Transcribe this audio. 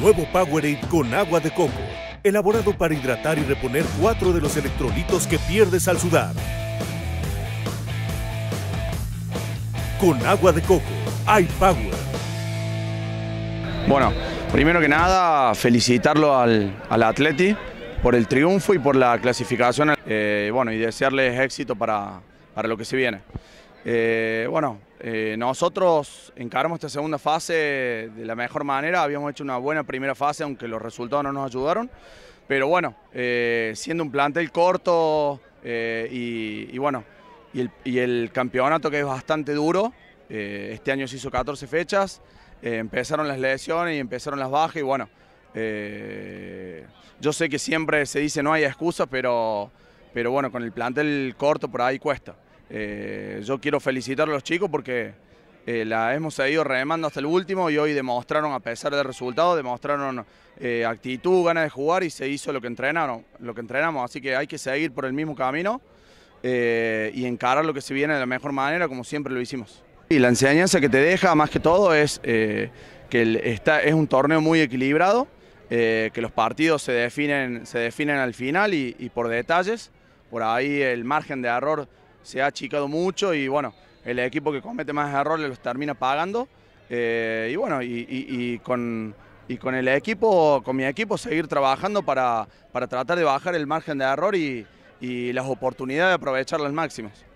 Nuevo Powerade con agua de coco, elaborado para hidratar y reponer cuatro de los electrolitos que pierdes al sudar. Con agua de coco, hay power. Bueno, primero que nada, felicitarlo al, al Atleti por el triunfo y por la clasificación. Eh, bueno, y desearles éxito para, para lo que se viene. Eh, bueno, eh, nosotros encaramos esta segunda fase de la mejor manera, habíamos hecho una buena primera fase, aunque los resultados no nos ayudaron, pero bueno, eh, siendo un plantel corto y, bueno, y el, campeonato que es bastante duro, este año se hizo 14 fechas, empezaron las lesiones y empezaron las bajas y bueno, yo sé que siempre se dice no hay excusas, pero, pero bueno, con el plantel corto por ahí cuesta. Eh, yo quiero felicitar a los chicos porque eh, la hemos seguido remando hasta el último y hoy demostraron, a pesar del resultado, demostraron eh, actitud, ganas de jugar y se hizo lo que entrenaron, lo que entrenamos. Así que hay que seguir por el mismo camino y encarar lo que se viene de la mejor manera, como siempre lo hicimos. Y la enseñanza que te deja, más que todo, es que es un torneo muy equilibrado, que los partidos se definen, se definen al final y por detalles. Por ahí el margen de error se ha achicado mucho y bueno, el equipo que comete más errores los termina pagando. Eh, y bueno, y, con, y, con, el equipo, con mi equipo, seguir trabajando para, para tratar de bajar el margen de error y, las oportunidades de aprovechar las máximas.